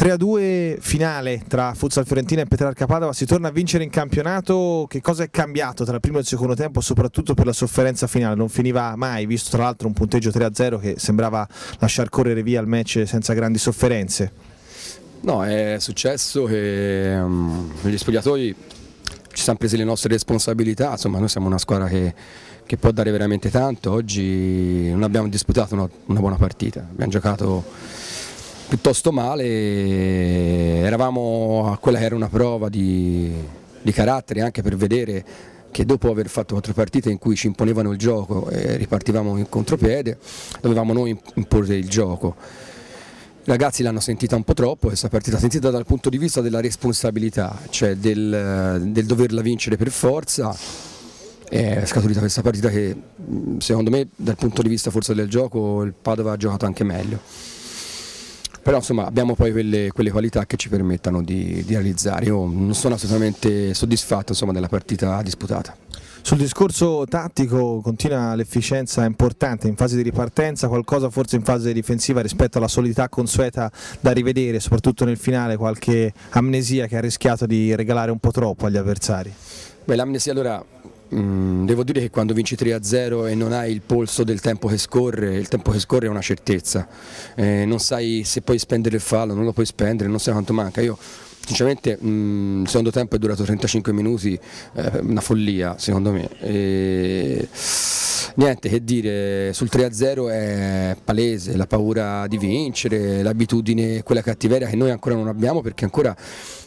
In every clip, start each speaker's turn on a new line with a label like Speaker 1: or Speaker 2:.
Speaker 1: 3-2 a finale tra Futsal Fiorentina e Petrarca Padova, si torna a vincere in campionato, che cosa è cambiato tra il primo e il secondo tempo, soprattutto per la sofferenza finale? Non finiva mai, visto tra l'altro un punteggio 3-0 a che sembrava lasciar correre via il match senza grandi sofferenze.
Speaker 2: No, è successo che um, gli spogliatoi ci siamo presi le nostre responsabilità, insomma noi siamo una squadra che, che può dare veramente tanto, oggi non abbiamo disputato una, una buona partita, abbiamo giocato piuttosto male, eravamo a quella che era una prova di, di carattere anche per vedere che dopo aver fatto quattro partite in cui ci imponevano il gioco e eh, ripartivamo in contropiede, dovevamo noi imporre il gioco. I ragazzi l'hanno sentita un po' troppo, questa partita sentita dal punto di vista della responsabilità, cioè del, del doverla vincere per forza, è scaturita questa partita che secondo me dal punto di vista forse del gioco il Padova ha giocato anche meglio però insomma abbiamo poi quelle, quelle qualità che ci permettano di, di, realizzare. Io non sono assolutamente soddisfatto insomma, della partita disputata. Sul discorso tattico continua
Speaker 1: l'efficienza importante in fase di ripartenza, qualcosa forse in fase difensiva rispetto alla solidità consueta da rivedere, soprattutto nel finale qualche amnesia che ha rischiato di regalare un po' troppo
Speaker 2: agli avversari. Beh, l'amnesia allora Mm, devo dire che quando vinci 3-0 e non hai il polso del tempo che scorre, il tempo che scorre è una certezza, eh, non sai se puoi spendere il fallo, non lo puoi spendere, non sai quanto manca. Io sinceramente mh, mm, il secondo tempo è durato 35 minuti, eh, una follia secondo me. E niente che dire, sul 3-0 è palese, la paura di vincere, l'abitudine, quella cattiveria che noi ancora non abbiamo perché ancora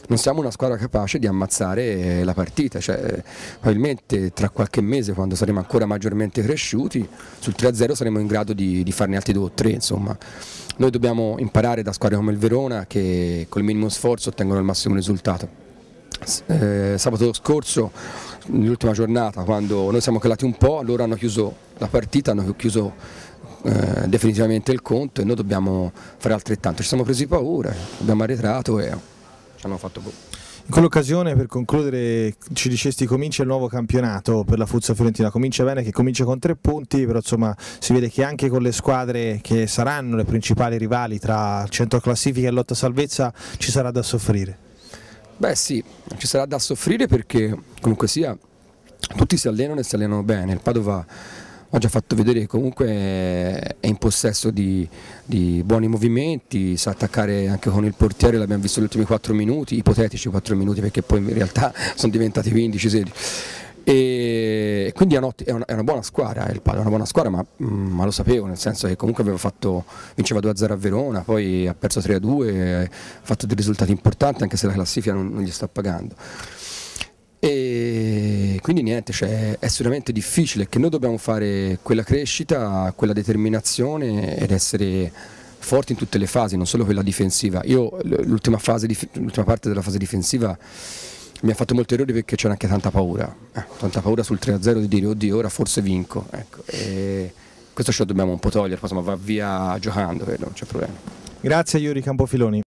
Speaker 2: non siamo una squadra capace di ammazzare la partita, cioè, probabilmente tra qualche mese quando saremo ancora maggiormente cresciuti sul 3-0 saremo in grado di, di farne altri 2 o 3 insomma. Noi dobbiamo imparare da squadre come il Verona che col minimo sforzo ottengono il massimo risultato. Eh, sabato scorso nell'ultima giornata quando noi siamo calati un po', loro hanno chiuso la partita, hanno chiuso eh, definitivamente il conto e noi dobbiamo fare altrettanto. Ci siamo presi paura, abbiamo arretrato e ci hanno fatto gol. Boh. In quell'occasione
Speaker 1: per concludere ci dicesti comincia il nuovo campionato per la Fuzza Fiorentina, comincia bene che comincia con tre punti, però insomma si vede che anche con le squadre che saranno le principali rivali tra centro
Speaker 2: classifica e lotta salvezza ci sarà da soffrire. Beh sì, ci sarà da soffrire perché comunque sia tutti si allenano e si allenano bene, il Padova ho già fatto vedere che comunque è in possesso di, di, buoni movimenti, sa attaccare anche con il portiere, l'abbiamo visto negli ultimi 4 minuti, ipotetici 4 minuti perché poi in realtà sono diventati 15-16. E quindi è, è, una, è una, buona squadra, eh, il Padova è una buona squadra, ma, mm, ma, lo sapevo, nel senso che comunque aveva fatto, vinceva 2-0 a Verona, poi ha perso 3-2, ha fatto dei risultati importanti anche se la classifica non, non gli sta pagando. E quindi niente, cioè, è sicuramente difficile che noi dobbiamo fare quella crescita, quella determinazione ed essere forti in tutte le fasi, non solo quella difensiva. Io l'ultima parte della fase difensiva mi ha fatto molto errori perché c'era anche tanta paura, eh, tanta paura sul 3-0 di dire oddio ora forse vinco, ecco, questo ce lo dobbiamo un po' togliere, insomma va via giocando, eh, non c'è problema. Grazie
Speaker 1: Iuri Campofiloni.